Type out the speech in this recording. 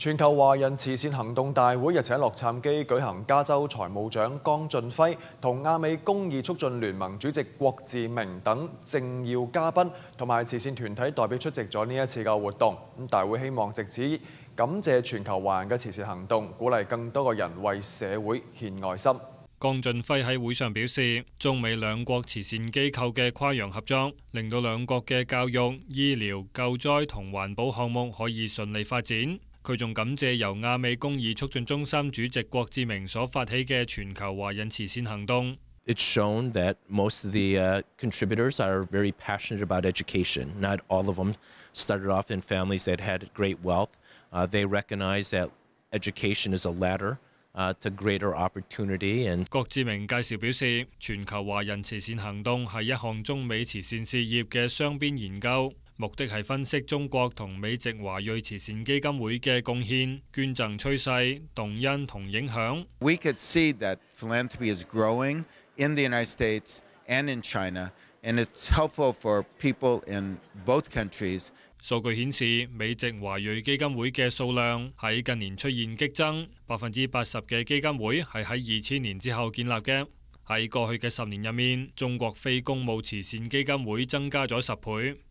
全球華人慈善行動大會日前喺洛杉磯舉行，加州財務長江俊輝同亞美公義促進聯盟主席郭志明等政要嘉賓同埋慈善團體代表出席咗呢一次嘅活動。咁大會希望藉此感謝全球華人嘅慈善行動，鼓勵更多嘅人為社會獻愛心。江俊輝喺會上表示，中美兩國慈善機構嘅跨洋合作，令到兩國嘅教育、醫療、救災同環保項目可以順利發展。佢仲感謝由亞美公義促進中心主席郭志明所發起嘅全球華人慈善行動。郭志明介紹表示，全球華人慈善行動係一項中美慈善事業嘅雙邊研究。目的系分析中国同美籍华裔慈善基金会嘅贡献、捐赠趋势、动因同影响。数据显示，美籍华裔基金会嘅数量喺近年出现激增，百分之八十嘅基金会系喺二千年之后建立嘅。喺过去嘅十年入面，中国非公務慈善基金会增加咗十倍。